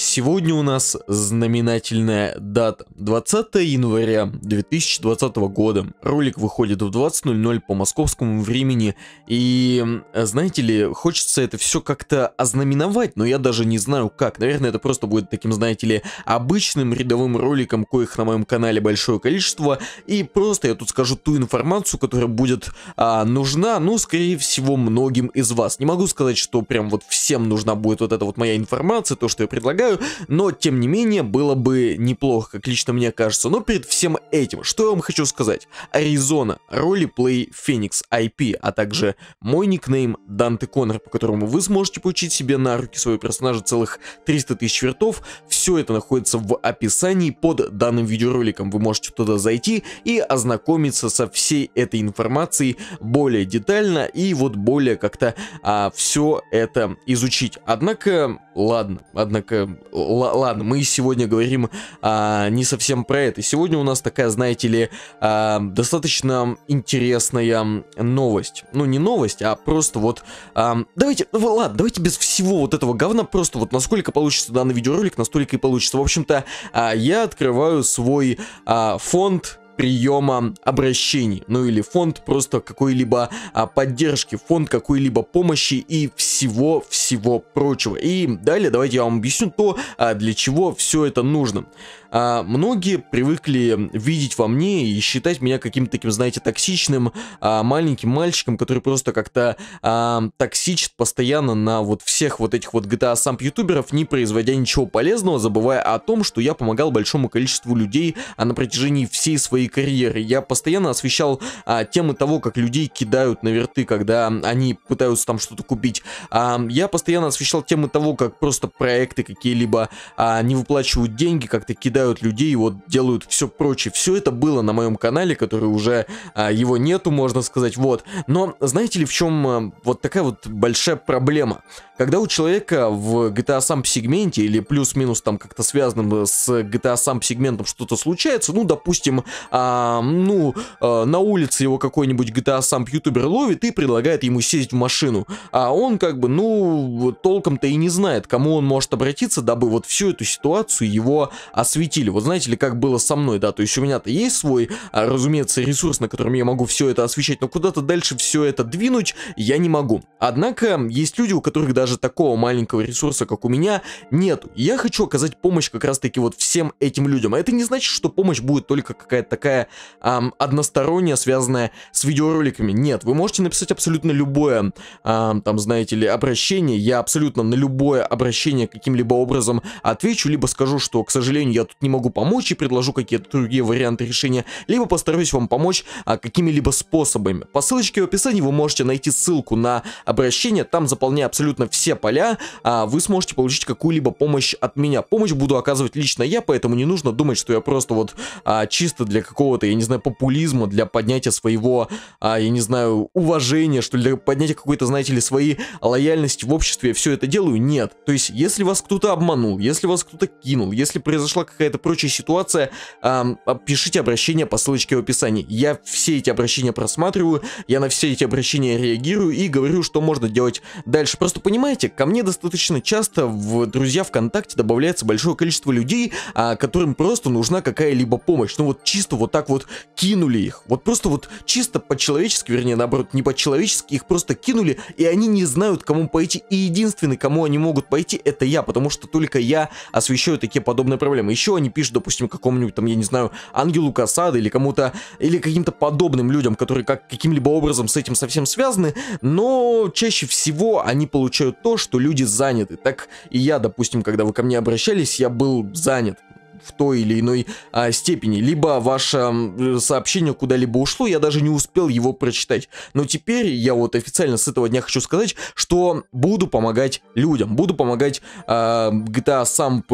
Сегодня у нас знаменательная дата. 20 января 2020 года. Ролик выходит в 20.00 по московскому времени. И, знаете ли, хочется это все как-то ознаменовать, но я даже не знаю как. Наверное, это просто будет таким, знаете ли, обычным рядовым роликом, коих на моем канале большое количество. И просто я тут скажу ту информацию, которая будет а, нужна, ну, скорее всего, многим из вас. Не могу сказать, что прям вот всем нужна будет вот эта вот моя информация, то, что я предлагаю играю, но тем не менее было бы неплохо, как лично мне кажется. Но перед всем этим, что я вам хочу сказать? Аризона, ролеплей Феникс IP, а также мой никнейм Данте Коннор, по которому вы сможете получить себе на руки своего персонажа целых 300 тысяч вертов. Все это находится в описании под данным видеороликом. Вы можете туда зайти и ознакомиться со всей этой информацией более детально и вот более как-то а, все это изучить. Однако, ладно, однако ладно, мы сегодня говорим а, не совсем про это. Сегодня у нас такая, знаете ли, а, достаточно интересная новость. Ну, не новость, а просто вот... А, давайте, ну, ладно, давайте без всего вот этого говна, просто вот насколько получится данный видеоролик, настолько и получится. В общем-то, а, я открываю свой а, фонд приема обращений, ну или фонд просто какой-либо а, поддержки, фонд какой-либо помощи и всего-всего прочего. И далее давайте я вам объясню то, а, для чего все это нужно. А, многие привыкли видеть во мне и считать меня каким-то таким, знаете, токсичным а, маленьким мальчиком, который просто как-то а, токсичит постоянно на вот всех вот этих вот GTA самп ютуберов, не производя ничего полезного, забывая о том, что я помогал большому количеству людей а, на протяжении всей своей карьеры. Я постоянно освещал а, темы того, как людей кидают на верты, когда они пытаются там что-то купить. А, я постоянно освещал темы того, как просто проекты какие-либо а, не выплачивают деньги, как-то кидают людей, вот делают все прочее. Все это было на моем канале, который уже а, его нету, можно сказать, вот. Но знаете ли, в чем а, вот такая вот большая проблема? Когда у человека в GTA сам сегменте или плюс-минус там как-то связанным с GTA сам сегментом что-то случается, ну, допустим, а, а, ну, а, на улице его какой-нибудь GTA сам ютубер ловит и предлагает ему сесть в машину. А он как бы, ну, толком-то и не знает, кому он может обратиться, дабы вот всю эту ситуацию его осветили. Вот знаете ли, как было со мной, да, то есть у меня-то есть свой, а, разумеется, ресурс, на котором я могу все это освещать, но куда-то дальше все это двинуть я не могу. Однако, есть люди, у которых даже такого маленького ресурса, как у меня, нет. Я хочу оказать помощь как раз-таки вот всем этим людям. А это не значит, что помощь будет только какая-то такая такая эм, односторонняя, связанная с видеороликами. Нет, вы можете написать абсолютно любое, эм, там, знаете ли, обращение. Я абсолютно на любое обращение каким-либо образом отвечу, либо скажу, что, к сожалению, я тут не могу помочь и предложу какие-то другие варианты решения, либо постараюсь вам помочь а, какими-либо способами. По ссылочке в описании вы можете найти ссылку на обращение, там заполняя абсолютно все поля, а, вы сможете получить какую-либо помощь от меня. Помощь буду оказывать лично я, поэтому не нужно думать, что я просто вот а, чисто для какого-то, я не знаю, популизма, для поднятия своего, а, я не знаю, уважения, что ли, для поднятия какой-то, знаете ли, своей лояльности в обществе, я все это делаю? Нет. То есть, если вас кто-то обманул, если вас кто-то кинул, если произошла какая-то прочая ситуация, а, пишите обращение по ссылочке в описании. Я все эти обращения просматриваю, я на все эти обращения реагирую и говорю, что можно делать дальше. Просто понимаете, ко мне достаточно часто в друзья ВКонтакте добавляется большое количество людей, а, которым просто нужна какая-либо помощь. Ну вот чисто вот так вот кинули их. Вот просто вот чисто по-человечески, вернее, наоборот, не по-человечески, их просто кинули, и они не знают, кому пойти. И единственный, кому они могут пойти, это я, потому что только я освещаю такие подобные проблемы. Еще они пишут, допустим, какому-нибудь там, я не знаю, Ангелу Касады или кому-то, или каким-то подобным людям, которые как, каким-либо образом с этим совсем связаны, но чаще всего они получают то, что люди заняты. Так и я, допустим, когда вы ко мне обращались, я был занят в той или иной а, степени. Либо ваше сообщение куда-либо ушло, я даже не успел его прочитать. Но теперь я вот официально с этого дня хочу сказать, что буду помогать людям. Буду помогать а, GTA а, сам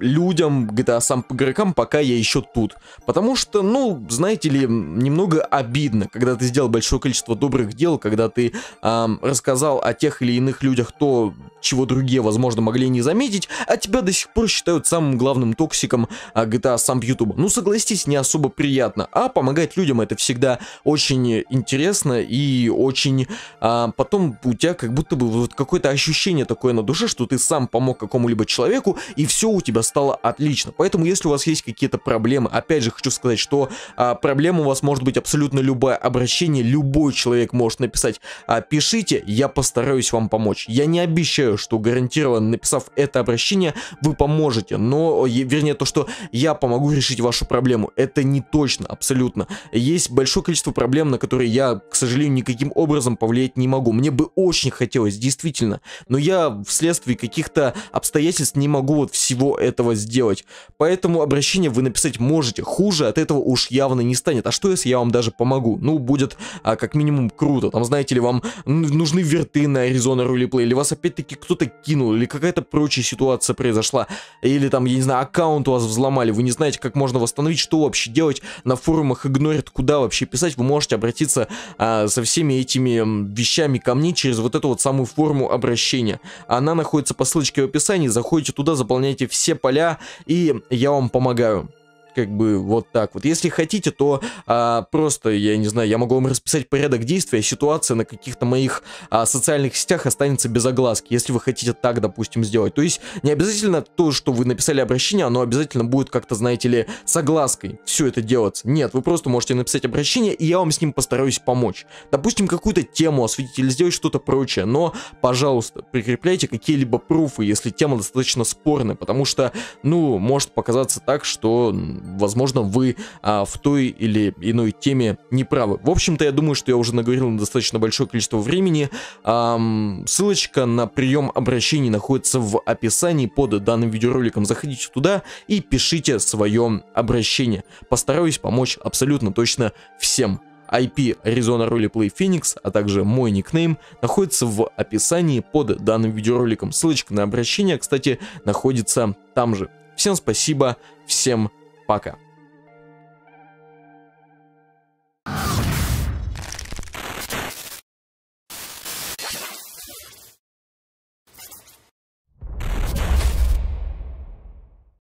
людям, GTA а, сам игрокам, пока я еще тут. Потому что, ну, знаете ли, немного обидно, когда ты сделал большое количество добрых дел, когда ты э, рассказал о тех или иных людях то, чего другие, возможно, могли не заметить, а тебя до сих пор считают самым главным токсиком GTA а а сам YouTube. Ну, согласитесь, не особо приятно, а помогать людям это всегда очень интересно и очень... А, потом у тебя как будто бы вот какое-то ощущение такое на душе, что ты сам помог какому-либо человеку, и все у тебя стало отлично. Поэтому, если у вас есть какие-то проблемы, опять же, хочу сказать, что а, проблема у вас может быть абсолютно любое обращение, любой человек может написать, а, пишите, я постараюсь вам помочь. Я не обещаю, верю, что гарантированно написав это обращение, вы поможете, но, вернее, то, что я помогу решить вашу проблему, это не точно, абсолютно. Есть большое количество проблем, на которые я, к сожалению, никаким образом повлиять не могу. Мне бы очень хотелось, действительно, но я вследствие каких-то обстоятельств не могу вот всего этого сделать. Поэтому обращение вы написать можете, хуже от этого уж явно не станет. А что, если я вам даже помогу? Ну, будет а, как минимум круто. Там, знаете ли, вам нужны верты на Arizona Roleplay, или вас опять-таки кто-то кинул, или какая-то прочая ситуация произошла, или там, я не знаю, аккаунт у вас взломали, вы не знаете, как можно восстановить, что вообще делать, на форумах игнорят, куда вообще писать, вы можете обратиться а, со всеми этими вещами ко мне через вот эту вот самую форму обращения. Она находится по ссылочке в описании, заходите туда, заполняйте все поля, и я вам помогаю как бы вот так вот. Если хотите, то а, просто, я не знаю, я могу вам расписать порядок действия, а ситуация на каких-то моих а, социальных сетях останется без огласки, если вы хотите так, допустим, сделать. То есть не обязательно то, что вы написали обращение, оно обязательно будет как-то, знаете ли, с оглаской все это делаться. Нет, вы просто можете написать обращение, и я вам с ним постараюсь помочь. Допустим, какую-то тему осветить или сделать что-то прочее, но, пожалуйста, прикрепляйте какие-либо пруфы, если тема достаточно спорная, потому что, ну, может показаться так, что возможно, вы а, в той или иной теме не правы. В общем-то, я думаю, что я уже наговорил на достаточно большое количество времени. А, ссылочка на прием обращений находится в описании под данным видеороликом. Заходите туда и пишите свое обращение. Постараюсь помочь абсолютно точно всем. IP Arizona Roleplay Phoenix, а также мой никнейм, находится в описании под данным видеороликом. Ссылочка на обращение, кстати, находится там же. Всем спасибо, всем пока. Пока.